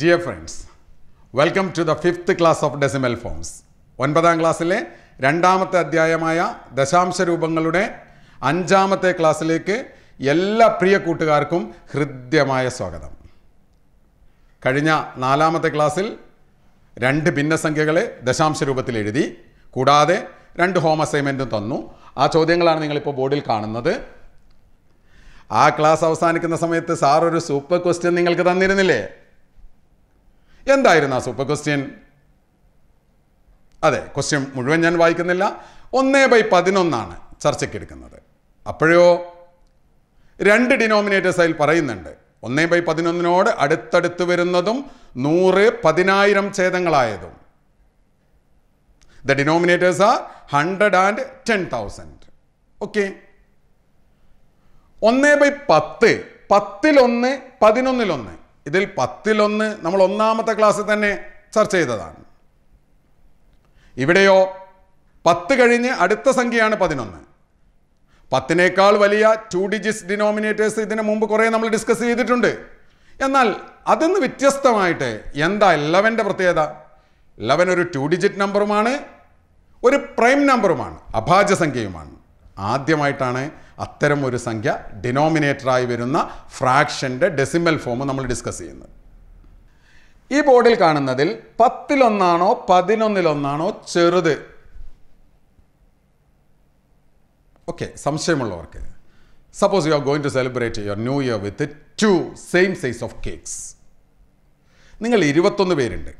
dear friends welcome to the fifth class of decimal forms ഒൻപതാം ക്ലാസ്സിലെ രണ്ടാമത്തെ അധ്യായമായ ദശാംശ രൂപങ്ങളുടെ അഞ്ചാമത്തെ ക്ലാസ്സിലേക്ക് എല്ലാ പ്രിയ കൂട്ടുകാർക്കും ഹൃദ്യമായ സ്വാഗതം കഴിഞ്ഞ നാലാമത്തെ ക്ലാസ്സിൽ രണ്ട് ഭിന്നസംഖ്യകളെ ദശാംശ രൂപത്തിൽ എഴുതി കൂടാതെ രണ്ട് ഹോം അസൈൻമെൻറ്റും തന്നു ആ ചോദ്യങ്ങളാണ് നിങ്ങളിപ്പോൾ ബോർഡിൽ കാണുന്നത് ആ ക്ലാസ് അവസാനിക്കുന്ന സമയത്ത് സാർ ഒരു സൂപ്പർ ക്വസ്റ്റ്യൻ നിങ്ങൾക്ക് തന്നിരുന്നില്ലേ എന്തായിരുന്നു ആ സൂപ്പർ ക്വസ്റ്റ്യൻ അതെ ക്വസ്റ്റ്യൻ മുഴുവൻ ഞാൻ വായിക്കുന്നില്ല ഒന്നേ ബൈ പതിനൊന്നാണ് ചർച്ചയ്ക്ക് എടുക്കുന്നത് അപ്പോഴോ രണ്ട് ഡിനോമിനേറ്റേഴ്സ് അതിൽ പറയുന്നുണ്ട് ഒന്നേ ബൈ പതിനൊന്നിനോട് അടുത്തടുത്ത് വരുന്നതും നൂറ് പതിനായിരം ഛേദങ്ങളായതും the denominators are hundred and ten thousand okay ഒന്നേ ബൈ പത്ത് പത്തിലൊന്ന് പതിനൊന്നിലൊന്ന് ഇതിൽ പത്തിലൊന്ന് നമ്മൾ ഒന്നാമത്തെ ക്ലാസ്സിൽ തന്നെ ചർച്ച ചെയ്തതാണ് ഇവിടെയോ പത്ത് കഴിഞ്ഞ് അടുത്ത സംഖ്യയാണ് പതിനൊന്ന് പത്തിനേക്കാൾ വലിയ ടു ഡിജിറ്റ്സ് ഡിനോമിനേറ്റേഴ്സ് ഇതിനു മുമ്പ് കുറേ നമ്മൾ ഡിസ്കസ് ചെയ്തിട്ടുണ്ട് എന്നാൽ നിന്ന് വ്യത്യസ്തമായിട്ട് എന്താ ഇലവൻ്റെ പ്രത്യേകത ഇലവൻ ഒരു ടു ഡിജിറ്റ് നമ്പറുമാണ് ഒരു പ്രൈം നമ്പറുമാണ് അഭാജ്യ സംഖ്യയുമാണ് ആദ്യമായിട്ടാണ് അത്തരം ഒരു സംഖ്യ ഡിനോമിനേറ്ററായി വരുന്ന ഫ്രാക്ഷൻ്റെ ഡെസിമൽ ഫോം നമ്മൾ ഡിസ്കസ് ചെയ്യുന്നത് ഈ ബോർഡിൽ കാണുന്നതിൽ പത്തിലൊന്നാണോ പതിനൊന്നിലൊന്നാണോ ചെറുത് ഓക്കെ സംശയമുള്ളവർക്ക് suppose you are going to celebrate your new year with two same size of cakes നിങ്ങൾ ഇരുപത്തൊന്ന് പേരുണ്ട്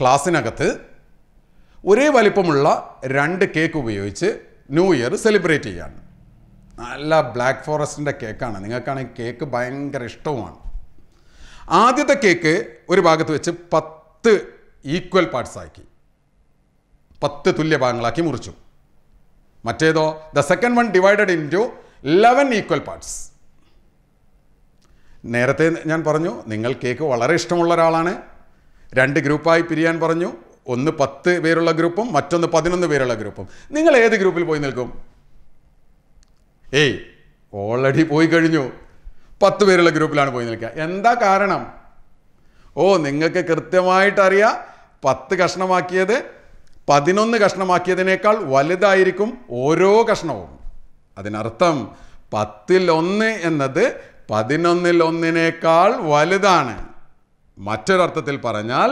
ക്ലാസ്സിനകത്ത് ഒരേ വലിപ്പമുള്ള രണ്ട് കേക്ക് ഉപയോഗിച്ച് ന്യൂ ഇയർ സെലിബ്രേറ്റ് ചെയ്യാണ് നല്ല ബ്ലാക്ക് ഫോറസ്റ്റിൻ്റെ കേക്കാണ് നിങ്ങൾക്കാണെങ്കിൽ കേക്ക് ഭയങ്കര ഇഷ്ടവുമാണ് ആദ്യത്തെ കേക്ക് ഒരു ഭാഗത്ത് വെച്ച് പത്ത് ഈക്വൽ പാർട്സാക്കി പത്ത് തുല്യ ഭാഗങ്ങളാക്കി മുറിച്ചു മറ്റേതോ the second one divided into eleven equal parts നേരത്തെ ഞാൻ പറഞ്ഞു നിങ്ങൾ കേക്ക് വളരെ ഇഷ്ടമുള്ള ഒരാളാണ് രണ്ട് ഗ്രൂപ്പായി പിരിയാൻ പറഞ്ഞു ഒന്ന് പത്ത് പേരുള്ള ഗ്രൂപ്പും മറ്റൊന്ന് പതിനൊന്ന് പേരുള്ള ഗ്രൂപ്പും നിങ്ങൾ ഏത് ഗ്രൂപ്പിൽ പോയി നിൽക്കും ഏയ് ഓൾറെഡി പോയി കഴിഞ്ഞു പത്ത് പേരുള്ള ഗ്രൂപ്പിലാണ് പോയി നിൽക്കുക എന്താ കാരണം ഓ നിങ്ങൾക്ക് കൃത്യമായിട്ടറിയാം പത്ത് കഷ്ണമാക്കിയത് പതിനൊന്ന് കഷ്ണമാക്കിയതിനേക്കാൾ വലുതായിരിക്കും ഓരോ കഷ്ണവും അതിനർത്ഥം പത്തിൽ ഒന്ന് എന്നത് പതിനൊന്നിൽ ഒന്നിനേക്കാൾ വലുതാണ് മറ്റൊരർത്ഥത്തിൽ പറഞ്ഞാൽ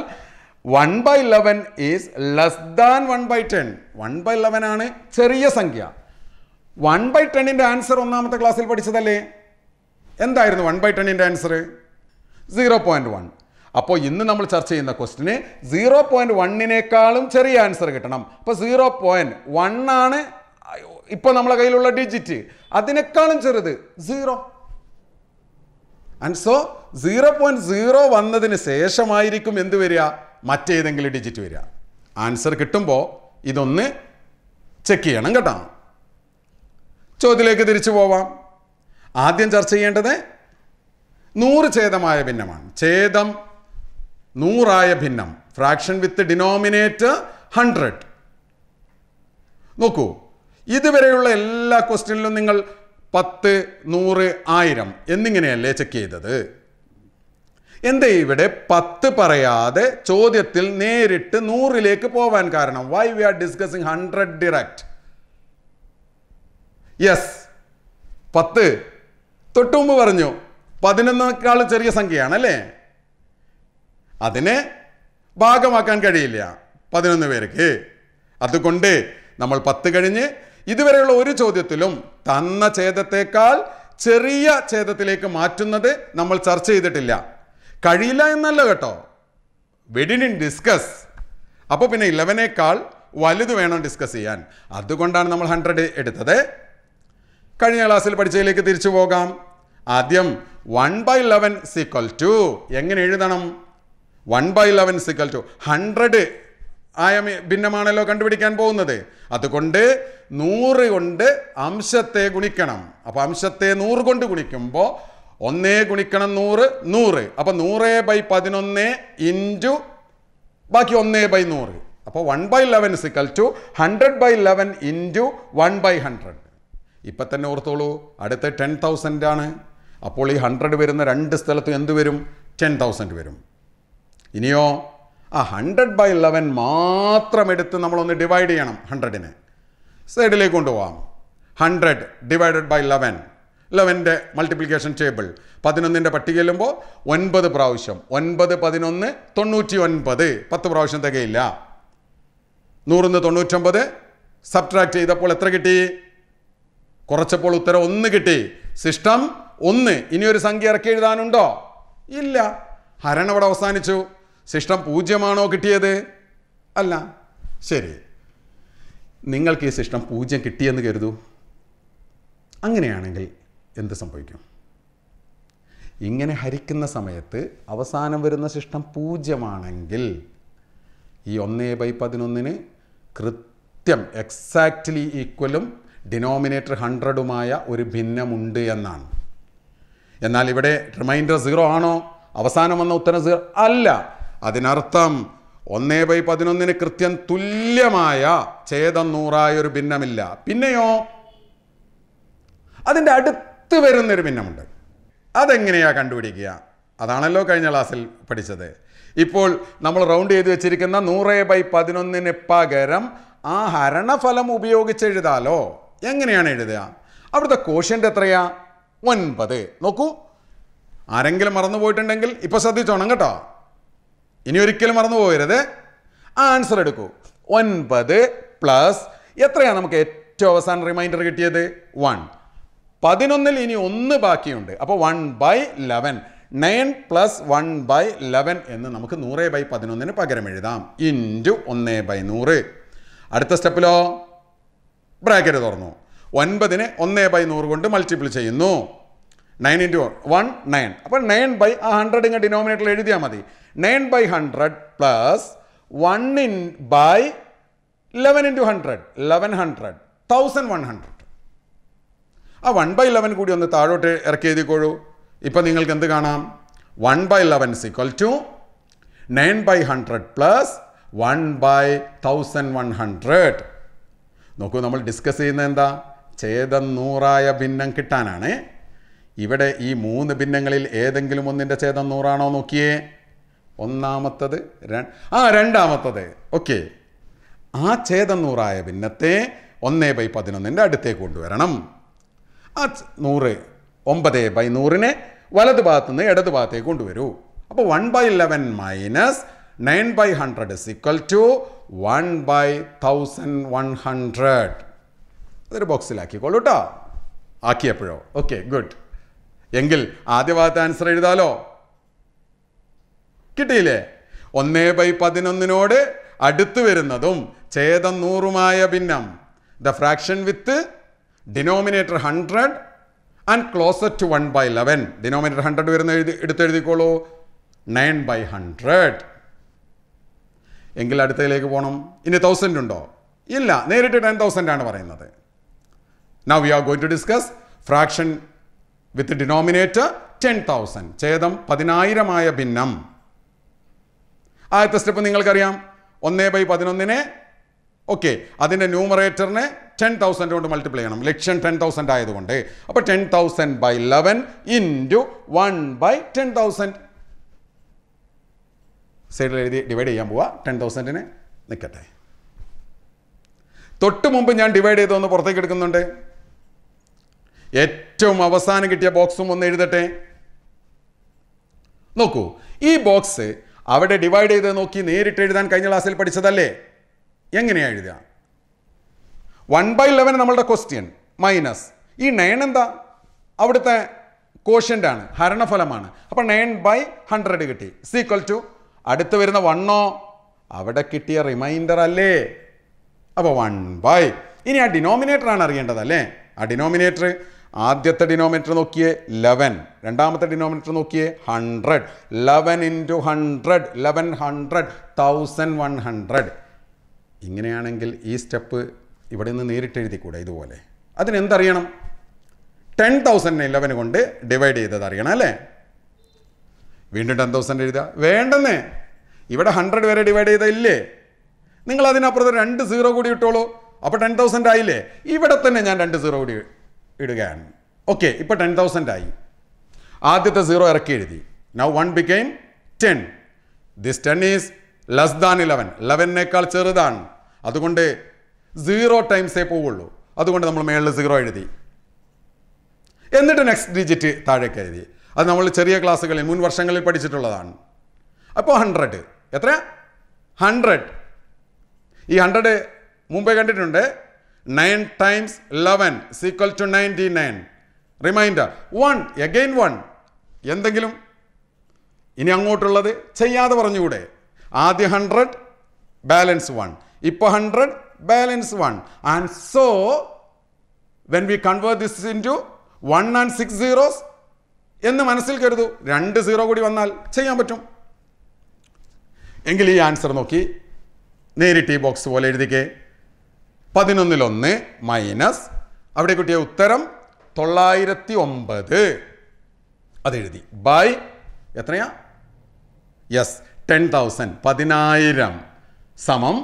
one by eleven is less than one by ten one by eleven ആണ് ചെറിയ സംഖ്യ വൺ ബൈ ടെന്നിൻ്റെ ആൻസർ ഒന്നാമത്തെ ക്ലാസ്സിൽ പഠിച്ചതല്ലേ എന്തായിരുന്നു വൺ ബൈ ടെന്നിൻ്റെ ആൻസർ സീറോ പോയിൻറ്റ് വൺ അപ്പോൾ ഇന്ന് നമ്മൾ ചർച്ച ചെയ്യുന്ന ക്വസ്റ്റിന് സീറോ പോയിൻറ്റ് വണ്ണിനേക്കാളും ചെറിയ ആൻസർ കിട്ടണം അപ്പോൾ സീറോ പോയിൻറ്റ് വൺ ആണ് ഇപ്പോൾ നമ്മളെ കയ്യിലുള്ള ഡിജിറ്റ് അതിനേക്കാളും ചെറുത് സീറോ ആൻസോ സീറോ പോയിൻറ്റ് സീറോ വന്നതിന് ശേഷമായിരിക്കും എന്ത് വരിക മറ്റേതെങ്കിലും ഡിജിറ്റ് വരിക ആൻസർ കിട്ടുമ്പോൾ ഇതൊന്ന് ചെക്ക് ചെയ്യണം കേട്ടോ ചോദ്യത്തിലേക്ക് തിരിച്ചു പോവാം ആദ്യം ചർച്ച ചെയ്യേണ്ടത് നൂറ് ഛേദമായ ഭിന്നമാണ് ഛേദം നൂറായ ഭിന്നം ഫ്രാക്ഷൻ വിത്ത് ഡിനോമിനേറ്റ് ഹൺഡ്രഡ് നോക്കൂ ഇതുവരെയുള്ള എല്ലാ ക്വസ്റ്റ്യനിലും നിങ്ങൾ പത്ത് നൂറ് ആയിരം എന്നിങ്ങനെയല്ലേ ചെക്ക് ചെയ്തത് എന്താ ഇവിടെ പത്ത് പറയാതെ ചോദ്യത്തിൽ നേരിട്ട് നൂറിലേക്ക് പോവാൻ കാരണം why we are discussing hundred direct yes പത്ത് തൊട്ടുമുമ്പ് പറഞ്ഞു പതിനൊന്നേക്കാൾ ചെറിയ സംഖ്യയാണ് അല്ലേ അതിനെ ഭാഗമാക്കാൻ കഴിയില്ല പതിനൊന്ന് പേർക്ക് അതുകൊണ്ട് നമ്മൾ പത്ത് കഴിഞ്ഞ് ഇതുവരെയുള്ള ഒരു ചോദ്യത്തിലും തന്ന ഛേദത്തേക്കാൾ ചെറിയ ഛേദത്തിലേക്ക് മാറ്റുന്നത് നമ്മൾ ചർച്ച ചെയ്തിട്ടില്ല കഴിയില്ല എന്നല്ല കേട്ടോ വെഡിൻ ഇൻ ഡിസ്കസ് അപ്പോൾ പിന്നെ ഇലവനേക്കാൾ വലുത് വേണം ഡിസ്കസ് ചെയ്യാൻ അതുകൊണ്ടാണ് നമ്മൾ ഹൺഡ്രഡ് എടുത്തത് കഴിഞ്ഞ ക്ലാസ്സിൽ പഠിച്ചതിലേക്ക് തിരിച്ചു പോകാം ആദ്യം one by eleven is equal to എങ്ങനെ എഴുതണം one by eleven is equal to hundred ആയ ഭിന്നമാണല്ലോ കണ്ടുപിടിക്കാൻ പോകുന്നത് അതുകൊണ്ട് നൂറ് കൊണ്ട് അംശത്തെ ഗുണിക്കണം അപ്പോൾ അംശത്തെ നൂറ് കൊണ്ട് ഗുണിക്കുമ്പോൾ ഒന്നേ ഗുണിക്കണം നൂറ് നൂറ് അപ്പൊ നൂറ് ബൈ പതിനൊന്ന് ഇൻറ്റു ബാക്കി ഒന്നേ ബൈ നൂറ് അപ്പൊ one by eleven is equal to hundred by eleven into one by hundred ഇപ്പം തന്നെ ഓർത്തോളൂ അടുത്ത ടെൻ തൗസൻഡ് ആണ് അപ്പോൾ ഈ ഹൺഡ്രഡ് വരുന്ന രണ്ട് സ്ഥലത്തും എന്ത് വരും ടെൻ തൗസൻഡ് വരും ഇനിയോ ആ ഹൺഡ്രഡ് ബൈ ലെവൻ മാത്രം എടുത്ത് നമ്മളൊന്ന് ഡിവൈഡ് ചെയ്യണം ഹൺഡ്രഡിന് സൈഡിലേക്ക് കൊണ്ടുപോകാം ഹൺഡ്രഡ് ഡിവൈഡഡ് ബൈ ലെവൻ ഇലവൻ്റെ മൾട്ടിപ്ലിക്കേഷൻ ടേബിൾ പതിനൊന്നിൻ്റെ പട്ടിക ചെല്ലുമ്പോൾ ഒൻപത് പ്രാവശ്യം ഒൻപത് പതിനൊന്ന് തൊണ്ണൂറ്റി ഒൻപത് പത്ത് പ്രാവശ്യം തികയില്ല നൂറിന്ന് തൊണ്ണൂറ്റൊമ്പത് സബ്ട്രാക്ട് ചെയ്തപ്പോൾ എത്ര കിട്ടി കുറച്ചപ്പോൾ ഉത്തരം ഒന്ന് കിട്ടി സിസ്റ്റം ഒന്ന് ഇനിയൊരു സംഖ്യ ഇറക്കി എഴുതാനുണ്ടോ ഇല്ല ഹരണ അവിടെ അവസാനിച്ചു സിസ്റ്റം പൂജ്യമാണോ കിട്ടിയത് അല്ല ശരി നിങ്ങൾക്ക് ഈ സിസ്റ്റം പൂജ്യം കിട്ടിയെന്ന് കരുതൂ അങ്ങനെയാണെങ്കിൽ എന്ത് സംഭവിക്കും ഇങ്ങനെ ഹരിക്കുന്ന സമയത്ത് അവസാനം വരുന്ന ശിഷ്ടം പൂജ്യമാണെങ്കിൽ ഈ ഒന്നേ ബൈ പതിനൊന്നിന് കൃത്യം എക്സാക്റ്റ്ലി ഈക്വലും ഡിനോമിനേറ്റർ ഹൺഡ്രഡുമായ ഒരു ഭിന്നമുണ്ട് എന്നാണ് എന്നാൽ ഇവിടെ റിമൈൻഡർ സീറോ ആണോ അവസാനം വന്ന ഉത്തരം സീറോ അല്ല അതിനർത്ഥം ഒന്നേ ബൈ പതിനൊന്നിന് കൃത്യം തുല്യമായ ഛേദം നൂറായ ഒരു ഭിന്നമില്ല പിന്നെയോ അതിൻ്റെ അടുത്ത അടുത്ത് വരുന്നൊരു ഭിന്നമുണ്ട് അതെങ്ങനെയാണ് കണ്ടുപിടിക്കുക അതാണല്ലോ കഴിഞ്ഞ ക്ലാസ്സിൽ പഠിച്ചത് ഇപ്പോൾ നമ്മൾ റൗണ്ട് ചെയ്ത് വെച്ചിരിക്കുന്ന നൂറ് ബൈ പതിനൊന്നിന് പകരം ആ ഹരണഫലം ഉപയോഗിച്ച് എഴുതാലോ എങ്ങനെയാണ് എഴുതുക അവിടുത്തെ കോഷ്യൻ്റെ എത്രയാ ഒൻപത് നോക്കൂ ആരെങ്കിലും മറന്നു പോയിട്ടുണ്ടെങ്കിൽ ഇപ്പോൾ ശ്രദ്ധിച്ചോണം കേട്ടോ ഇനി ഒരിക്കലും മറന്നു പോകരുത് ആൻസർ എടുക്കൂ ഒൻപത് പ്ലസ് എത്രയാണ് നമുക്ക് ഏറ്റവും അവസാനം റിമൈൻഡർ കിട്ടിയത് വൺ പതിനൊന്നിൽ ഇനി ഒന്ന് ബാക്കിയുണ്ട് അപ്പോൾ one by eleven nine plus one by eleven എന്ന് നമുക്ക് നൂറ് ബൈ പതിനൊന്നിന് പകരം എഴുതാം ഇൻറ്റു ഒന്ന് ബൈ നൂറ് അടുത്ത സ്റ്റെപ്പിലോ ബ്രാക്കറ്റ് തുറന്നു ഒൻപതിന് ഒന്ന് ബൈ നൂറ് കൊണ്ട് മൾട്ടിപ്പിൾ ചെയ്യുന്നു നയൻ ഇൻറ്റു വൺ നയൻ അപ്പോൾ നയൻ ബൈ ആ ഹൺഡ്രഡ് ഇങ്ങനെ ഡിനോമിനേറ്റർ എഴുതിയാൽ മതി nine by hundred plus one in by eleven into hundred eleven hundred thousand one hundred ആ വൺ ബൈ ഇലവൻ കൂടി ഒന്ന് താഴോട്ട് ഇറക്കി എഴുതിക്കോളൂ ഇപ്പം നിങ്ങൾക്ക് എന്ത് കാണാം one by eleven is equal to nine by hundred plus one by thousand one hundred നോക്കൂ നമ്മൾ ഡിസ്കസ് ചെയ്യുന്നത് എന്താ ഛേദം നൂറായ ഭിന്നം കിട്ടാനാണ് ഇവിടെ ഈ മൂന്ന് ഭിന്നങ്ങളിൽ ഏതെങ്കിലും ഒന്നിൻ്റെ ഛേദം നൂറാണോ നോക്കിയേ ഒന്നാമത്തത് ആ രണ്ടാമത്തത് ഓക്കെ ആ ഛേദം നൂറായ ഭിന്നത്തെ ഒന്നേ ബൈ പതിനൊന്നിൻ്റെ അടുത്തേക്ക് കൊണ്ടുവരണം ആ നൂറ് ഒമ്പത് ബൈ നൂറിനെ വലത് ഭാഗത്തു നിന്ന് ഇടത് ഭാഗത്തേക്ക് കൊണ്ടുവരൂ അപ്പോൾ one by eleven minus nine by hundred is equal to one by thousand one hundred അതൊരു ബോക്സിലാക്കിക്കോളൂ കേട്ടോ ആക്കിയപ്പോഴോ ഓക്കെ ഗുഡ് എങ്കിൽ ആദ്യ ഭാഗത്തെ ആൻസർ എഴുതാലോ കിട്ടിയില്ലേ ഒന്ന് ബൈ പതിനൊന്നിനോട് അടുത്തു വരുന്നതും ഛേദം നൂറുമായ ഭിന്നം the fraction with denominator hundred and closer to one by eleven denominator hundred വരുന്ന എഴുതി എടുത്തെഴുതിക്കോളൂ നയൻ ബൈ ഹൺഡ്രഡ് എങ്കിൽ അടുത്തതിലേക്ക് പോകണം ഇനി തൗസൻഡ് ഉണ്ടോ ഇല്ല നേരിട്ട് ടെൻ തൗസൻഡ് ആണ് പറയുന്നത് now we are going to discuss fraction with denominator ten thousand ഛേദം പതിനായിരമായ ഭിന്നം ആദ്യത്തെ സ്റ്റെപ്പ് നിങ്ങൾക്കറിയാം ഒന്നേ ബൈ പതിനൊന്നിനെ ഓക്കെ അതിൻ്റെ ന്യൂമറേറ്ററിനെ ടെൻ തൗസൻഡ് കൊണ്ട് മൾട്ടിപ്ലൈ ചെയ്യണം ലക്ഷം ടെൻ തൗസൻഡ് ആയതുകൊണ്ട് അപ്പോൾ ten thousand by eleven into one by ten thousand സൈഡിൽ എഴുതി ഡിവൈഡ് ചെയ്യാൻ പോവാ ടെൻ തൗസൻഡിന് നിൽക്കട്ടെ തൊട്ട് മുമ്പ് ഞാൻ ഡിവൈഡ് ചെയ്തൊന്ന് പുറത്തേക്ക് എടുക്കുന്നുണ്ട് ഏറ്റവും അവസാനം കിട്ടിയ ബോക്സും ഒന്ന് എഴുതട്ടെ നോക്കൂ ഈ ബോക്സ് അവിടെ ഡിവൈഡ് ചെയ്ത് നോക്കി നേരിട്ട് എഴുതാൻ കഴിഞ്ഞ ക്ലാസ്സിൽ പഠിച്ചതല്ലേ എങ്ങനെയാണ് എഴുതുക വൺ ബൈ ഇലവൻ നമ്മളുടെ ക്വസ്റ്റ്യൻ മൈനസ് ഈ നയൻ എന്താ അവിടുത്തെ കോഷ്യൻ്റ് ആണ് ഹരണഫലമാണ് അപ്പോൾ നയൻ ബൈ ഹൺഡ്രഡ് കിട്ടി സീക്വൽ ടു അടുത്ത് വരുന്ന വണ്ണോ അവിടെ കിട്ടിയ റിമൈൻഡർ അല്ലേ അപ്പോൾ വൺ ബൈ ഇനി ആ ആണ് അറിയേണ്ടത് അല്ലേ ആ ഡിനോമിനേറ്റർ ആദ്യത്തെ ഡിനോമിനേറ്റർ നോക്കിയേ ലെവൻ രണ്ടാമത്തെ ഡിനോമിനേറ്റർ നോക്കിയേ hundred eleven into hundred eleven hundred thousand one hundred ഇങ്ങനെയാണെങ്കിൽ ഈ സ്റ്റെപ്പ് ഇവിടെ നിന്ന് നേരിട്ട് എഴുതിക്കൂടെ ഇതുപോലെ അതിനെന്തറിയണം ടെൻ തൗസൻഡ് ഇലവന് കൊണ്ട് ഡിവൈഡ് ചെയ്തത് അറിയണം അല്ലേ വീണ്ടും ടെൻ തൗസൻഡ് എഴുതുക വേണ്ടെന്നേ ഇവിടെ ഹൺഡ്രഡ് വരെ ഡിവൈഡ് ചെയ്തില്ലേ നിങ്ങൾ അതിനപ്പുറത്ത് രണ്ട് സീറോ കൂടി ഇട്ടോളൂ അപ്പോൾ ടെൻ തൗസൻഡ് ആയില്ലേ ഇവിടെ തന്നെ ഞാൻ രണ്ട് സീറോ കൂടി ഇടുകയാണ് ഓക്കെ ഇപ്പോൾ ടെൻ തൗസൻഡ് ആയി ആദ്യത്തെ സീറോ ഇറക്കി എഴുതി now one became ten this ten is less than eleven ഇലവനേക്കാൾ ചെറുതാണ് അതുകൊണ്ട് സീറോ ടൈംസേ പോവുള്ളൂ അതുകൊണ്ട് നമ്മൾ മേളിൽ സീറോ എഴുതി എന്നിട്ട് നെക്സ്റ്റ് ഡിജിറ്റ് താഴേക്ക് എഴുതി അത് നമ്മൾ ചെറിയ ക്ലാസ്സുകളിൽ മുൻ വർഷങ്ങളിൽ പഠിച്ചിട്ടുള്ളതാണ് അപ്പോൾ ഹൺഡ്രഡ് എത്ര ഹൺഡ്രഡ് ഈ ഹൺഡ്രഡ് മുമ്പേ കണ്ടിട്ടുണ്ട് nine times eleven equal to ninety nine remainder one again one എന്തെങ്കിലും ഇനി അങ്ങോട്ടുള്ളത് ചെയ്യാതെ പറഞ്ഞുകൂടെ ആദ്യ ഹൺഡ്രഡ് ബാലൻസ് വൺ ഇപ്പോൾ hundred balance one and so when we convert this into one and six zeros എന്ന് മനസ്സിൽ കരുതൂ രണ്ട് സീറോ കൂടി വന്നാൽ ചെയ്യാൻ പറ്റും എങ്കിൽ ഈ ആൻസർ നോക്കി നേരിട്ട് ഈ ബോക്സ് പോലെ എഴുതിക്കേ പതിനൊന്നിലൊന്ന് മൈനസ് അവിടെ കിട്ടിയ ഉത്തരം തൊള്ളായിരത്തി ഒമ്പത് അതെഴുതി ബൈ എത്രയാ യെസ് ടെൻ തൗസൻഡ് പതിനായിരം സമം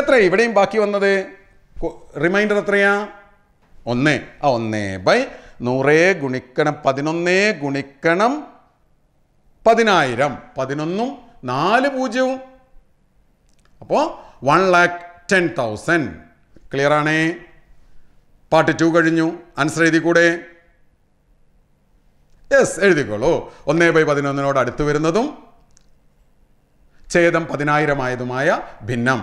എത്ര ഇവിടെയും ബാക്കി വന്നത് റിമൈൻഡർ എത്രയാ ഒന്ന് ആ ഒന്നേ ബൈ നൂറേ ഗുണിക്കണം പതിനൊന്നേ ഗുണിക്കണം പതിനായിരം പതിനൊന്നും നാല് പൂജ്യവും അപ്പോൾ one lakh ten thousand clear ആണേ പാർട്ട് ടു കഴിഞ്ഞു ആൻസർ എഴുതി കൂടെ യെസ് എഴുതിക്കോളൂ ഒന്നേ ബൈ പതിനൊന്നിനോട് അടുത്ത് വരുന്നതും ഛേദം പതിനായിരമായതുമായ ഭിന്നം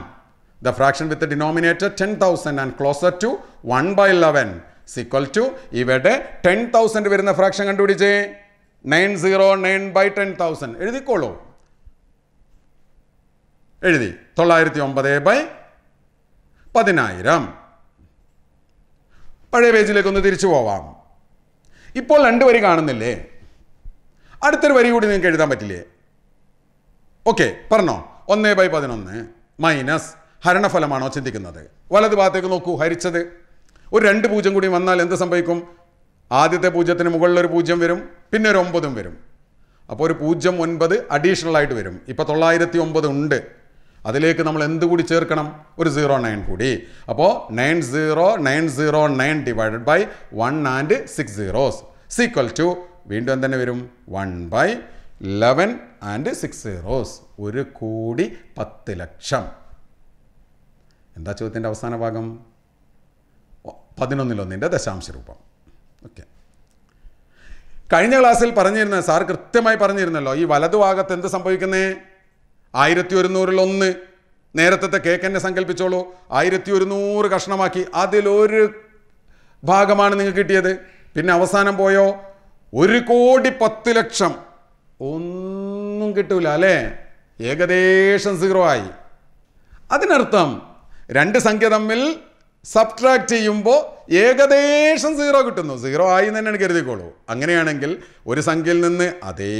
the fraction with denominator ten thousand and closer to one by 11 equal to ഇവിടെ ടെൻ തൗസൻഡ് വരുന്ന ഫ്രാക്ഷൻ കണ്ടുപിടിച്ചേ nine zero nine by ten thousand എഴുതിക്കോളൂ എഴുതി തൊള്ളായിരത്തി ഒമ്പത് ബൈ പതിനായിരം പഴയ പേജിലേക്ക് ഒന്ന് തിരിച്ചു പോവാം ഇപ്പോൾ രണ്ട് വരി കാണുന്നില്ലേ അടുത്തൊരു വരി കൂടി നിങ്ങൾക്ക് എഴുതാൻ പറ്റില്ലേ ഓക്കെ പറഞ്ഞോ ഒന്ന് ബൈ പതിനൊന്ന് മൈനസ് ഹരണഫലമാണോ ചിന്തിക്കുന്നത് വലത് ഭാഗത്തേക്ക് നോക്കൂ ഹരിച്ചത് ഒരു രണ്ട് പൂജ്യം കൂടി വന്നാൽ എന്ത് സംഭവിക്കും ആദ്യത്തെ പൂജ്യത്തിന് മുകളിലൊരു പൂജ്യം വരും പിന്നെ ഒരു ഒമ്പതും വരും അപ്പോൾ ഒരു പൂജ്യം ഒൻപത് അഡീഷണൽ ആയിട്ട് വരും ഇപ്പോൾ തൊള്ളായിരത്തി ഒമ്പത് ഉണ്ട് അതിലേക്ക് നമ്മൾ എന്ത് കൂടി ചേർക്കണം ഒരു സീറോ നയൻ കൂടി അപ്പോൾ nine zero nine zero nine divided by one and six zeros equal to വീണ്ടും എന്ത് തന്നെ വരും one by eleven and six zeros ഒരു കോടി പത്ത് ലക്ഷം എന്താ ചോദ്യത്തിൻ്റെ അവസാന ഭാഗം പതിനൊന്നിലൊന്നിൻ്റെ ദശാംശ രൂപം ഓക്കെ കഴിഞ്ഞ ക്ലാസ്സിൽ പറഞ്ഞിരുന്ന സാർ കൃത്യമായി പറഞ്ഞിരുന്നല്ലോ ഈ വലതുഭാഗത്ത് എന്ത് സംഭവിക്കുന്നേ ആയിരത്തി ഒരുന്നൂറിലൊന്ന് നേരത്തെ കേക്കന്നെ സങ്കല്പിച്ചോളൂ ആയിരത്തി ഒരുന്നൂറ് കഷ്ണമാക്കി അതിലൊരു ഭാഗമാണ് നിങ്ങൾക്ക് കിട്ടിയത് പിന്നെ അവസാനം പോയോ ഒരു കോടി പത്ത് ലക്ഷം ഒന്നും കിട്ടൂല അല്ലേ ഏകദേശം സീറോ ആയി അതിനർത്ഥം രണ്ട് സംഖ്യ തമ്മിൽ സബ്ട്രാക്ട് ചെയ്യുമ്പോൾ ഏകദേശം സീറോ കിട്ടുന്നു സീറോ ആയി തന്നെയാണ് കരുതിക്കോളൂ അങ്ങനെയാണെങ്കിൽ ഒരു സംഖ്യയിൽ നിന്ന് അതേ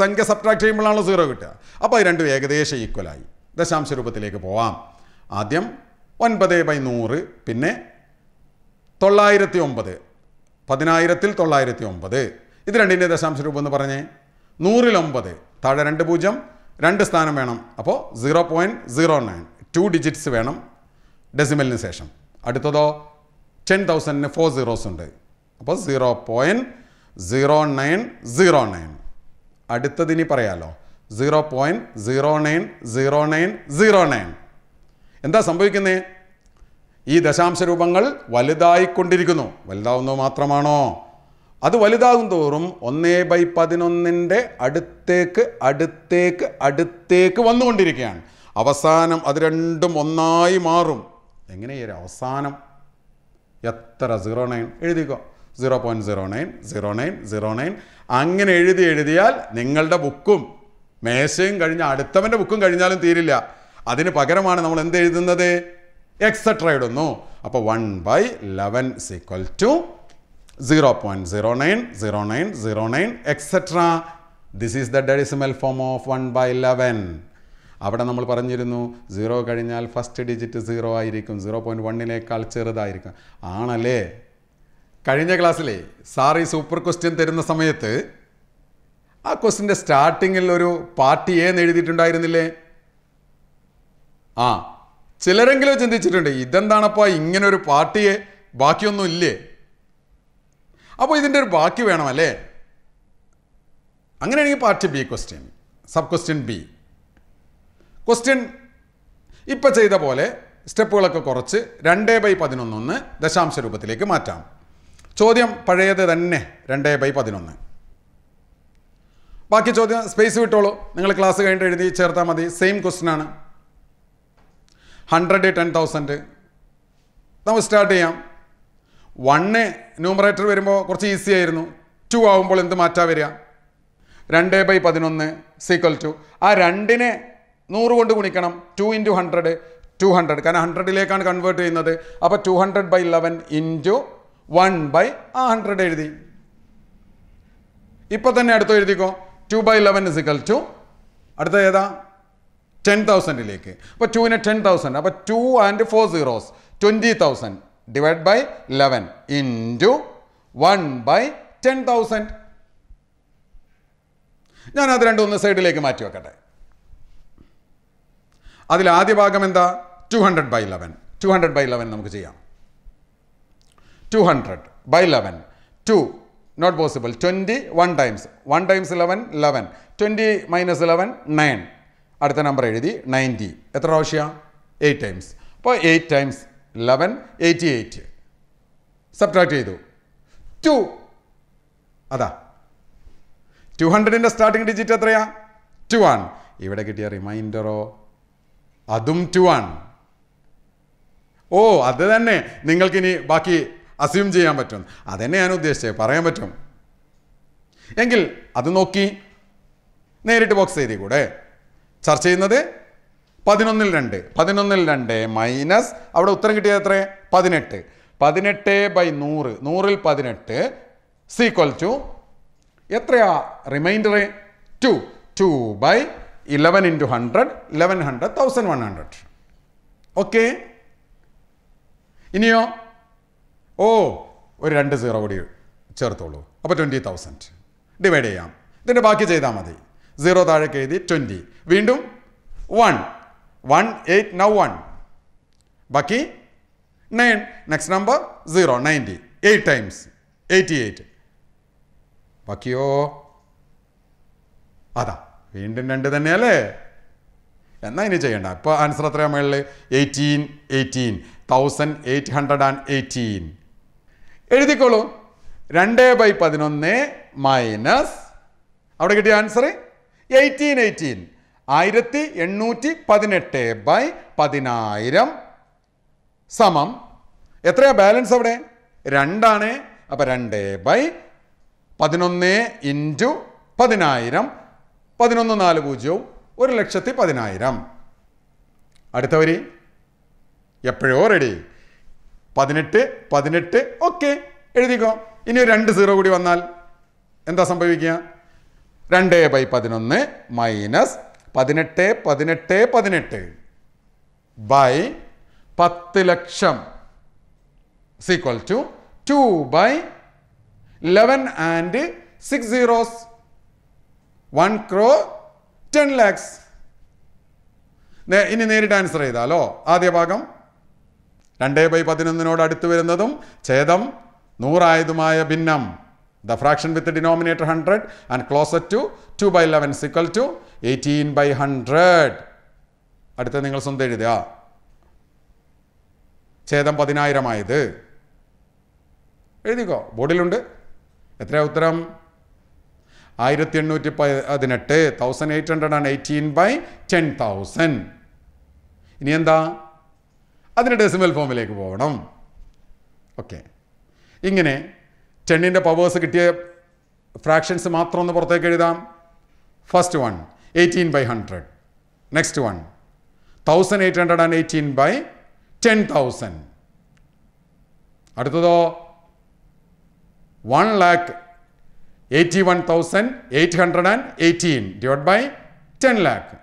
സംഖ്യ സബ്ട്രാക്ട് ചെയ്യുമ്പോഴാണല്ലോ സീറോ കിട്ടുക അപ്പോൾ അത് രണ്ടും ഏകദേശം ഈക്വലായി ദശാംശ രൂപത്തിലേക്ക് പോവാം ആദ്യം ഒൻപത് ബൈ നൂറ് പിന്നെ തൊള്ളായിരത്തി ഒമ്പത് പതിനായിരത്തിൽ തൊള്ളായിരത്തി ഒമ്പത് ഇത് രണ്ടിൻ്റെ ദശാംശ രൂപം എന്ന് പറഞ്ഞേ നൂറിലൊമ്പത് താഴെ രണ്ട് പൂജ്യം രണ്ട് സ്ഥാനം വേണം അപ്പോൾ zero point zero nine two digits വേണം ഡെസിമലിന് ശേഷം അടുത്തതോ ടെൻ തൗസൻഡിന് ഫോർ സീറോസ് ഉണ്ട് അപ്പോൾ zero point zero nine zero nine അടുത്തതിനി പറയാലോ zero point zero nine zero nine zero nine എന്താ സംഭവിക്കുന്നത് ഈ ദശാംശ രൂപങ്ങൾ വലുതായിക്കൊണ്ടിരിക്കുന്നു വലുതാവുന്നത് മാത്രമാണോ അത് വലുതാകും തോറും ഒന്നേ ബൈ പതിനൊന്നിൻ്റെ അടുത്തേക്ക് അടുത്തേക്ക് അടുത്തേക്ക് വന്നുകൊണ്ടിരിക്കുകയാണ് അവസാനം അത് രണ്ടും ഒന്നായി മാറും എങ്ങനെ ഒരു അവസാനം എത്ര സീറോ നയൻ എഴുതിക്കോ zero point zero nine zero nine zero nine അങ്ങനെ എഴുതി എഴുതിയാൽ നിങ്ങളുടെ ബുക്കും മേശയും കഴിഞ്ഞ അടുത്തവൻ്റെ ബുക്കും കഴിഞ്ഞാലും തീരില്ല അതിന് പകരമാണ് നമ്മൾ എന്ത് എഴുതുന്നത് എക്സെട്ര ഇടുന്നു അപ്പോൾ one by eleven equal to zero point zero nine zero nine zero nine etcetera this is the decimal form of one by eleven അവിടെ നമ്മൾ പറഞ്ഞിരുന്നു സീറോ കഴിഞ്ഞാൽ ഫസ്റ്റ് ഡിജിറ്റ് സീറോ ആയിരിക്കും സീറോ പോയിൻറ്റ് വണ്ണിനേക്കാൾ ചെറുതായിരിക്കും ആണല്ലേ കഴിഞ്ഞ ക്ലാസ്സിലെ സാർ ഈ സൂപ്പർ ക്വസ്റ്റ്യൻ തരുന്ന സമയത്ത് ആ ക്വസ്റ്റിൻ്റെ സ്റ്റാർട്ടിങ്ങിൽ ഒരു പാർട്ടി എന്ന് എഴുതിയിട്ടുണ്ടായിരുന്നില്ലേ ആ ചിലരെങ്കിലും ചിന്തിച്ചിട്ടുണ്ട് ഇതെന്താണപ്പോൾ ഇങ്ങനെ ഒരു പാർട്ടിയെ ബാക്കിയൊന്നും ഇല്ലേ അപ്പോൾ ഇതിൻ്റെ ഒരു ബാക്കി വേണമല്ലേ അങ്ങനെയാണെങ്കിൽ part B question sub question B question ഇപ്പം ചെയ്ത പോലെ സ്റ്റെപ്പുകളൊക്കെ കുറച്ച് രണ്ട് ബൈ പതിനൊന്നൊന്ന് ദശാംശ രൂപത്തിലേക്ക് മാറ്റാം ചോദ്യം പഴയത് തന്നെ രണ്ട് ബൈ പതിനൊന്ന് ബാക്കി ചോദ്യം സ്പേസ് വിട്ടോളൂ നിങ്ങൾ ക്ലാസ് കഴിഞ്ഞിട്ട് എഴുതി ചേർത്താൽ മതി സെയിം ക്വസ്റ്റ്യൻ ആണ് ഹൺഡ്രഡ് ടെൻ തൗസൻഡ് നമുക്ക് സ്റ്റാർട്ട് ചെയ്യാം വണ്ണ് ന്യൂമറേറ്റർ വരുമ്പോൾ കുറച്ച് ഈസി ആയിരുന്നു ടു ആവുമ്പോൾ എന്ത് മാറ്റാ വരിക രണ്ട് ബൈ പതിനൊന്ന് സീക്വൽ ടു ആ രണ്ടിനെ നൂറ് കൊണ്ട് ഗുണിക്കണം two into hundred two hundred കാരണം ഹൺഡ്രഡിലേക്കാണ് കൺവേർട്ട് ചെയ്യുന്നത് അപ്പോൾ two hundred by eleven into one by ആ ഹൺഡ്രഡ് എഴുതി ഇപ്പോൾ തന്നെ അടുത്ത് എഴുതിക്കോ two by eleven is equal to അടുത്ത ഏതാ ടെൻ തൗസൻഡിലേക്ക് അപ്പോൾ ടുവിന് ടെൻ തൗസൻഡ് അപ്പോൾ two and four zeros twenty thousand divide by eleven into one by ten thousand ഞാനത് രണ്ടും ഒന്ന് സൈഡിലേക്ക് മാറ്റി വെക്കട്ടെ അതിൽ ആദ്യ ഭാഗം എന്താ two hundred by eleven two hundred by eleven നമുക്ക് ചെയ്യാം two hundred by eleven two not possible twenty one times one times eleven eleven twenty minus eleven nine അടുത്ത നമ്പർ എഴുതി നയൻറ്റി എത്ര പ്രാവശ്യമാണ് എയ്റ്റ് ടൈംസ് അപ്പോൾ eight times eleven eighty eight subtract ചെയ്തു two അതാ two ഹൺഡ്രഡിൻ്റെ സ്റ്റാർട്ടിംഗ് ഡിജിറ്റ് എത്രയാ two ആണ് ഇവിടെ കിട്ടിയ റിമൈൻഡറോ അതും ടു ആണ് ഓ അത് തന്നെ നിങ്ങൾക്കിനി ബാക്കി അസ്യൂം ചെയ്യാൻ പറ്റും അതന്നെ ഞാൻ ഉദ്ദേശിച്ചത് പറയാൻ പറ്റും എങ്കിൽ അത് നോക്കി നേരിട്ട് ബോക്സ് ചെയ്തി കൂടെ ചർച്ച ചെയ്യുന്നത് പതിനൊന്നിൽ രണ്ട് പതിനൊന്നിൽ രണ്ട് മൈനസ് അവിടെ ഉത്തരം കിട്ടിയത് എത്ര പതിനെട്ട് പതിനെട്ട് ബൈ നൂറ് നൂറിൽ പതിനെട്ട് സീക്വൽ ടു എത്രയാ remainder two two by eleven into hundred eleven hundred thousand one hundred okay ഇനിയോ ഓ ഒരു രണ്ട് സീറോ കൂടി ചേർത്തോളൂ അപ്പോൾ ട്വൻറ്റി തൗസൻഡ് ഡിവൈഡ് ചെയ്യാം ഇതിൻ്റെ ബാക്കി ചെയ്താൽ മതി സീറോ താഴേക്ക് എഴുതി ട്വൻറ്റി വീണ്ടും one one eight now one ബാക്കി nine next number zero ninety eight times eighty eight ബാക്കിയോ അതാ വീണ്ടും രണ്ട് തന്നെയല്ലേ എന്നാ ഇനി ചെയ്യണ്ട ഇപ്പോൾ ആൻസർ എത്രയാ മുകളിൽ eighteen eighteen thousand eight hundred and eighteen എഴുതിക്കോളൂ രണ്ട് ബൈ പതിനൊന്ന് മൈനസ് അവിടെ കിട്ടിയ ആൻസർ എയ്റ്റീൻ എയ്റ്റീൻ ആയിരത്തി എണ്ണൂറ്റി പതിനെട്ട് ബൈ പതിനായിരം സമം എത്രയാ ബാലൻസ് അവിടെ രണ്ടാണ് അപ്പം രണ്ട് ബൈ പതിനൊന്ന് ഇൻറ്റു പതിനായിരം പതിനൊന്ന് നാല് പൂജ്യവും ഒരു ലക്ഷത്തി പതിനായിരം അടുത്ത വരി എപ്പോഴോ റെഡി പതിനെട്ട് പതിനെട്ട് ഓക്കെ എഴുതിക്കോ ഇനി രണ്ട് സീറോ കൂടി വന്നാൽ എന്താ സംഭവിക്കുക രണ്ട് ബൈ പതിനൊന്ന് മൈനസ് പതിനെട്ട് പതിനെട്ട് പതിനെട്ട് ബൈ പത്ത് ലക്ഷം equal to two by eleven and six zeros one crore ten lakhs ഇനി നേരിട്ട് ആൻസർ ചെയ്താലോ ആദ്യ ഭാഗം രണ്ടേ ബൈ പതിനൊന്നിനോട് അടുത്ത് വരുന്നതും ഛേദം നൂറായതുമായ ഭിന്നം the fraction with denominator hundred and closest to two by eleven equal to eighteen by hundred അടുത്ത് നിങ്ങൾ സ്വന്തം എഴുതുക ഛേദം പതിനായിരമായത് എഴുതിക്കോ ബോർഡിലുണ്ട് എത്രയാ ഉത്തരം ആയിരത്തി എണ്ണൂറ്റി പതിനെട്ട് thousand eight hundred and eighteen by ten thousand ഇനി എന്താ അതിൻ്റെ ഡെസിമൽ ഫോമിലേക്ക് പോകണം ഓക്കെ ഇങ്ങനെ ടെണ്ണിൻ്റെ പവേഴ്സ് കിട്ടിയ ഫ്രാക്ഷൻസ് മാത്രം ഒന്ന് പുറത്തേക്ക് എഴുതാം first one eighteen by hundred next one thousand eight hundred and eighteen by ten thousand അടുത്തതോ one lakh eighty one thousand eight hundred and eighteen divide by ten lakh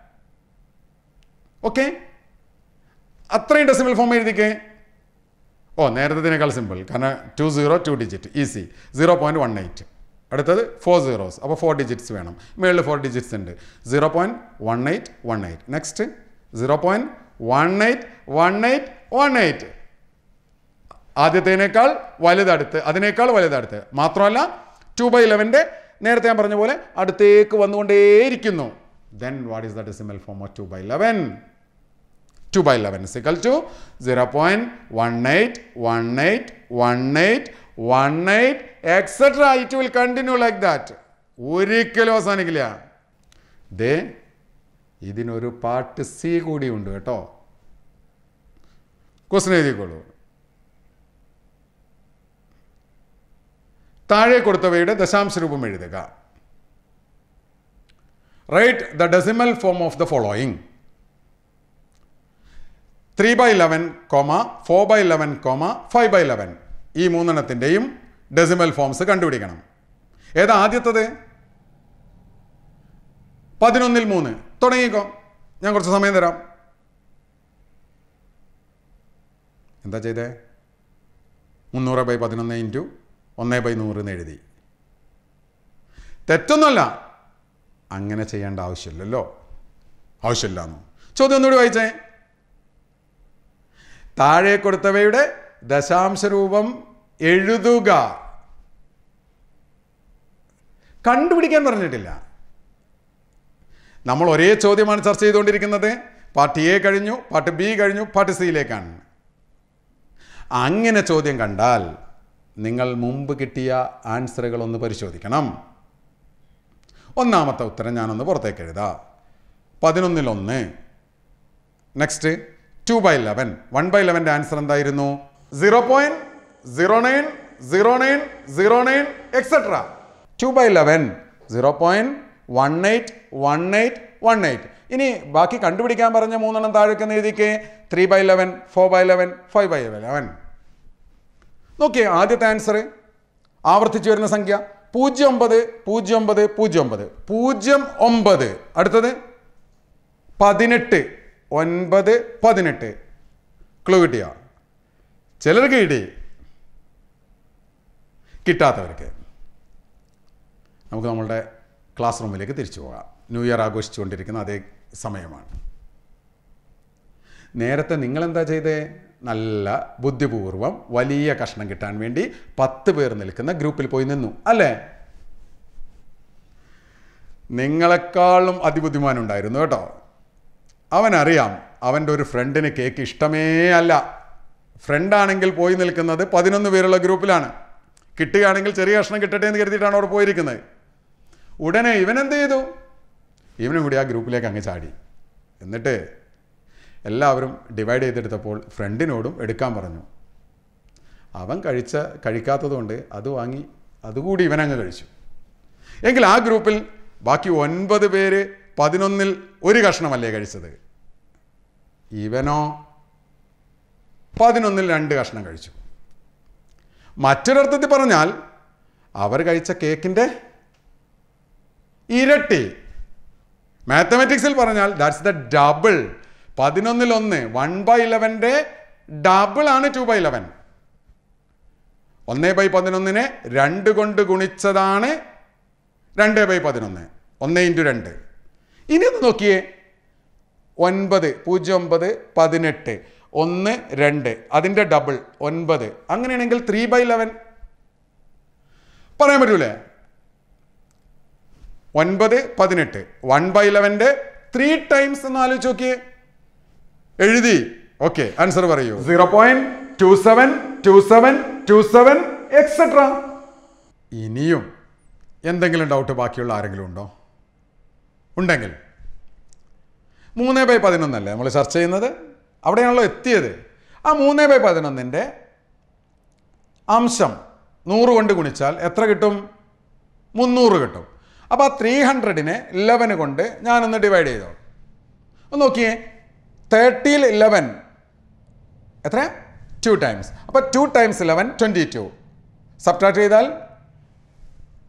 okay അത്രയും ഡെസിമൽ ഫോം എഴുതിക്ക് ഓ നേരത്തേതിനേക്കാൾ സിമ്പിൾ കാരണം two zero two digit easy zero point one eight അടുത്തത് four zeros അപ്പോൾ four digits വേണം മേളിൽ ഫോർ ഡിജിറ്റ്സ് ഉണ്ട് zero point one eight one eight next zero point one eight one eight one eight ആദ്യത്തേനേക്കാൾ വലുതടുത്ത് അതിനേക്കാൾ വലുതടുത്ത് മാത്രമല്ല ടു ബൈ ഇലവൻ്റെ നേരത്തെ ഞാൻ പറഞ്ഞ പോലെ അടുത്തേക്ക് വന്നുകൊണ്ടേയിരിക്കുന്നു then what is the decimal form of two by eleven two by eleven equal to zero point one eight one eight one eight one eight etcetera it will continue like that ഒരിക്കലും അവസാനിക്കില്ല ദേ ഇതിനൊരു part C കൂടിയുണ്ട് കേട്ടോ question എഴുതിക്കോളൂ താഴെ കൊടുത്തവയുടെ ദശാംശ രൂപം എഴുതുക write the decimal form of the following three by eleven comma four by eleven comma five by eleven ഈ മൂന്നെണ്ണത്തിൻ്റെയും ഡെസിമൽ ഫോംസ് കണ്ടുപിടിക്കണം ഏതാ ആദ്യത്തത് പതിനൊന്നിൽ മൂന്ന് തുടങ്ങിക്കോ ഞാൻ കുറച്ച് സമയം തരാം എന്താ ചെയ്തേ മുന്നൂറ് ബൈ പതിനൊന്ന് ഇൻറ്റു ഒന്നേ ബൈ നൂറ് എന്ന് എഴുതി തെറ്റൊന്നുമല്ല അങ്ങനെ ചെയ്യേണ്ട ആവശ്യമില്ലല്ലോ ആവശ്യമില്ല ചോദ്യം ഒന്നുകൂടി വായിച്ചേ താഴെ കൊടുത്തവയുടെ ദശാംശ രൂപം എഴുതുക കണ്ടുപിടിക്കാൻ പറഞ്ഞിട്ടില്ല നമ്മൾ ഒരേ ചോദ്യമാണ് ചർച്ച ചെയ്തുകൊണ്ടിരിക്കുന്നത് പാർട്ട് എ കഴിഞ്ഞു പാർട്ട് ബി കഴിഞ്ഞു പാർട്ട് സിയിലേക്കാണ് അങ്ങനെ ചോദ്യം കണ്ടാൽ നിങ്ങൾ മുമ്പ് കിട്ടിയ ആൻസറുകൾ ഒന്ന് പരിശോധിക്കണം ഒന്നാമത്തെ ഉത്തരം ഞാനൊന്ന് പുറത്തേക്ക് എഴുതാം പതിനൊന്നിലൊന്ന് next two by eleven one by ഇലവൻ്റെ ആൻസർ എന്തായിരുന്നു zero point zero nine zero nine zero nine etcetera two by eleven zero point one eight one eight one eight ഇനി ബാക്കി കണ്ടുപിടിക്കാൻ പറഞ്ഞ മൂന്നെണ്ണം താഴേക്ക് എഴുതിക്കേ three by eleven four by eleven five by eleven നോക്കിയേ ആദ്യത്തെ ആൻസർ ആവർത്തിച്ചു വരുന്ന സംഖ്യ പൂജ്യം ഒമ്പത് പൂജ്യം ഒമ്പത് പൂജ്യം ഒമ്പത് പൂജ്യം ഒമ്പത് അടുത്തത് പതിനെട്ട് ഒൻപത് പതിനെട്ട് ക്ലൂ കിട്ടിയ ചിലർക്ക് കിട്ടി കിട്ടാത്തവർക്ക് നമുക്ക് നമ്മളുടെ ക്ലാസ് റൂമിലേക്ക് തിരിച്ചു പോകാം ന്യൂ ഇയർ ആഘോഷിച്ചുകൊണ്ടിരിക്കുന്ന അതേ സമയമാണ് നേരത്തെ നിങ്ങളെന്താ ചെയ്തേ നല്ല ബുദ്ധിപൂർവം വലിയ കഷ്ണം കിട്ടാൻ വേണ്ടി പത്ത് പേർ നിൽക്കുന്ന ഗ്രൂപ്പിൽ പോയി നിന്നു അല്ലേ നിങ്ങളെക്കാളും അതിബുദ്ധിമാനുണ്ടായിരുന്നു കേട്ടോ അവനറിയാം അവൻ്റെ ഒരു ഫ്രണ്ടിന് കേക്ക് ഇഷ്ടമേ അല്ല ഫ്രണ്ടാണെങ്കിൽ പോയി നിൽക്കുന്നത് പതിനൊന്ന് പേരുള്ള ഗ്രൂപ്പിലാണ് കിട്ടുകയാണെങ്കിൽ ചെറിയ കഷ്ണം കിട്ടട്ടെ എന്ന് കരുതിയിട്ടാണ് അവിടെ പോയിരിക്കുന്നത് ഉടനെ ഇവൻ ചെയ്തു ഇവനും കൂടി ആ ഗ്രൂപ്പിലേക്ക് അങ്ങ് ചാടി എന്നിട്ട് എല്ലാവരും ഡിവൈഡ് ചെയ്തെടുത്തപ്പോൾ ഫ്രണ്ടിനോടും എടുക്കാൻ പറഞ്ഞു അവൻ കഴിച്ച കഴിക്കാത്തതുകൊണ്ട് അത് വാങ്ങി അതുകൂടി ഇവനങ്ങ് കഴിച്ചു എങ്കിൽ ആ ഗ്രൂപ്പിൽ ബാക്കി ഒൻപത് പേര് പതിനൊന്നിൽ ഒരു കഷ്ണമല്ലേ കഴിച്ചത് ഇവനോ പതിനൊന്നിൽ രണ്ട് കഷ്ണം കഴിച്ചു മറ്റൊരർത്ഥത്തിൽ പറഞ്ഞാൽ അവർ കഴിച്ച കേക്കിൻ്റെ ഇരട്ടി മാത്തമാറ്റിക്സിൽ പറഞ്ഞാൽ ദാറ്റ്സ് ദ ഡബിൾ പതിനൊന്നിൽ ഒന്ന് വൺ ബൈ ഇലവൻ്റെ ഡബിൾ ആണ് ടു ബൈ ഇലവൻ ഒന്നേ ബൈ പതിനൊന്നിനെ രണ്ട് കൊണ്ട് ഗുണിച്ചതാണ് രണ്ട് ബൈ പതിനൊന്ന് ഒന്ന് ഇൻറ്റു രണ്ട് ഇനി ഒന്ന് നോക്കിയേ ഒൻപത് പൂജ്യം ഒമ്പത് പതിനെട്ട് ഒന്ന് രണ്ട് അതിൻ്റെ ഡബിൾ ഒൻപത് അങ്ങനെയാണെങ്കിൽ ത്രീ ബൈ ഇലവൻ പറയാൻ പറ്റൂലേ ഒൻപത് പതിനെട്ട് വൺ ബൈ ഇലവൻ്റെ ത്രീ ടൈംസ് എന്ന് ആലോചിച്ച് നോക്കിയേ എഴുതി ഓക്കെ ആൻസർ പറയൂ zero point two seven two seven two seven etcetera ഇനിയും എന്തെങ്കിലും ഡൗട്ട് ബാക്കിയുള്ള ആരെങ്കിലും ഉണ്ടോ ഉണ്ടെങ്കിൽ മൂന്ന് ബൈ പതിനൊന്നല്ലേ നമ്മൾ ചർച്ച ചെയ്യുന്നത് അവിടെയാണല്ലോ എത്തിയത് ആ മൂന്ന് ബൈ പതിനൊന്നിൻ്റെ അംശം നൂറ് കൊണ്ട് ഗുണിച്ചാൽ എത്ര കിട്ടും മുന്നൂറ് കിട്ടും അപ്പോൾ ആ ത്രീ ഹൺഡ്രഡിനെ ഇലവന് കൊണ്ട് ഞാനൊന്ന് ഡിവൈഡ് ചെയ്തോളൂ ഒന്ന് നോക്കിയേ തേർട്ടിയിൽ ഇലവൻ എത്ര ടു ടൈംസ് അപ്പോൾ two times eleven twenty two subtract ചെയ്താൽ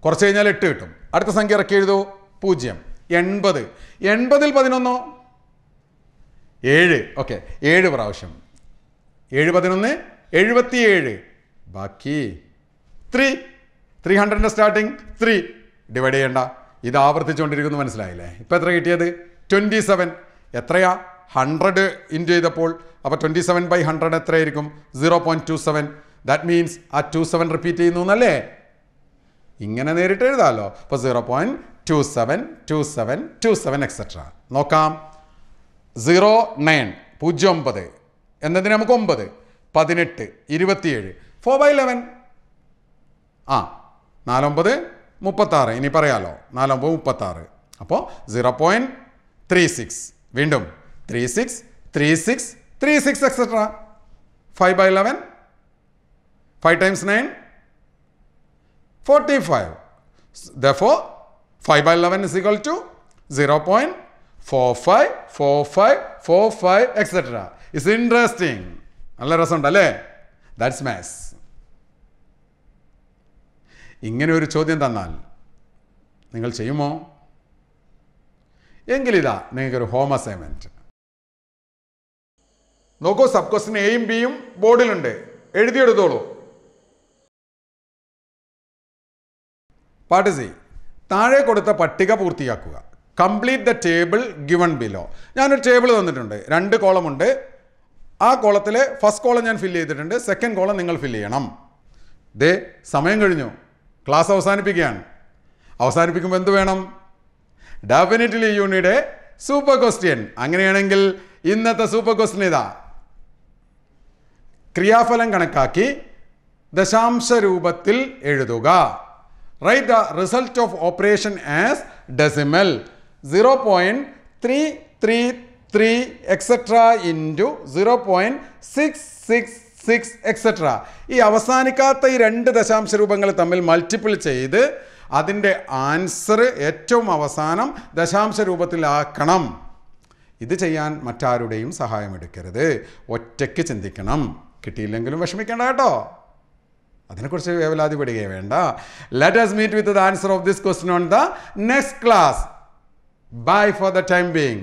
കുറച്ച് കഴിഞ്ഞാൽ എട്ട് കിട്ടും അടുത്ത സംഖ്യ ഇറക്കി എഴുതു പൂജ്യം എൺപത് എൺപതിൽ പതിനൊന്നോ ഏഴ് ഓക്കെ ഏഴ് പ്രാവശ്യം ഏഴ് പതിനൊന്ന് എഴുപത്തിയേഴ് ബാക്കി ത്രീ ത്രീ ഹൺഡ്രഡിൻ്റെ സ്റ്റാർട്ടിങ് ത്രീ ഡിവൈഡ് ചെയ്യേണ്ട ഇത് ആവർത്തിച്ചുകൊണ്ടിരിക്കുന്നു മനസ്സിലായില്ലേ ഇപ്പം എത്ര കിട്ടിയത് ട്വൻറ്റി സെവൻ എത്രയാണ് ഹൺഡ്രഡ് ഇൻറ്റു ചെയ്തപ്പോൾ അപ്പോൾ ട്വൻറ്റി സെവൻ ബൈ ഹൺഡ്രഡ് എത്രയായിരിക്കും zero point two seven that means ആ ടു സെവൻ റിപ്പീറ്റ് ചെയ്യുന്നു എന്നല്ലേ ഇങ്ങനെ നേരിട്ട് എഴുതാമല്ലോ അപ്പോൾ zero point two seven two seven two seven etcetera നോക്കാം സീറോ നയൻ പൂജ്യം ഒമ്പത് എന്നതിന് നമുക്ക് ഒമ്പത് പതിനെട്ട് ഇരുപത്തിയേഴ് ഫോർ ബൈ ഇലവൻ ആ നാലൊമ്പത് മുപ്പത്താറ് ഇനി പറയാമല്ലോ നാലൊമ്പത് മുപ്പത്താറ് അപ്പോൾ സീറോ പോയിൻറ്റ് ത്രീ സിക്സ് വീണ്ടും three six three six three six etcetera five by eleven five times nine forty five the four five by eleven is equal to zero point four five four five four five etcetera is interesting നല്ല രസമുണ്ട് അല്ലേ that's maths ഇങ്ങനെ ഒരു ചോദ്യം തന്നാൽ നിങ്ങൾ ചെയ്യുമോ എങ്കിലിതാ നിങ്ങൾക്കൊരു ഹോം അസൈൻമെൻറ്റ് നോക്കൂ സബ് ക്വസ്റ്റ്യൻ എയും ബിയും ബോർഡിലുണ്ട് എഴുതിയെടുത്തോളൂ പാട്ട് സി താഴെ കൊടുത്ത പട്ടിക പൂർത്തിയാക്കുക complete the table given below ഞാനൊരു ടേബിൾ തന്നിട്ടുണ്ട് രണ്ട് കോളമുണ്ട് ആ കോളത്തിൽ ഫസ്റ്റ് കോളം ഞാൻ ഫില്ല് ചെയ്തിട്ടുണ്ട് സെക്കൻഡ് കോളം നിങ്ങൾ ഫില്ല് ചെയ്യണം ദേ സമയം കഴിഞ്ഞു ക്ലാസ് അവസാനിപ്പിക്കുകയാണ് അവസാനിപ്പിക്കുമ്പോൾ എന്ത് വേണം ഡെഫിനറ്റ്ലി യൂണിയുടെ സൂപ്പർ ക്വസ്റ്റ്യൻ അങ്ങനെയാണെങ്കിൽ ഇന്നത്തെ സൂപ്പർ ക്വസ്റ്റ്യൻ ഇതാ ക്രിയാഫലം കണക്കാക്കി ദശാംശ രൂപത്തിൽ എഴുതുക write the result of operation as decimal zero point three three three etcetera into zero point six six six etcetera ഈ അവസാനിക്കാത്ത ഈ രണ്ട് ദശാംശ രൂപങ്ങൾ തമ്മിൽ മൾട്ടിപ്പിൾ ചെയ്ത് അതിൻ്റെ ആൻസർ ഏറ്റവും അവസാനം ദശാംശ രൂപത്തിലാക്കണം ഇത് ചെയ്യാൻ മറ്റാരുടെയും സഹായമെടുക്കരുത് ഒറ്റയ്ക്ക് ചിന്തിക്കണം കിട്ടിയില്ലെങ്കിലും വിഷമിക്കേണ്ട കേട്ടോ അതിനെക്കുറിച്ച് വേവലാതി പെടുകയും വേണ്ട us meet with the answer of this question on the next class bye for the time being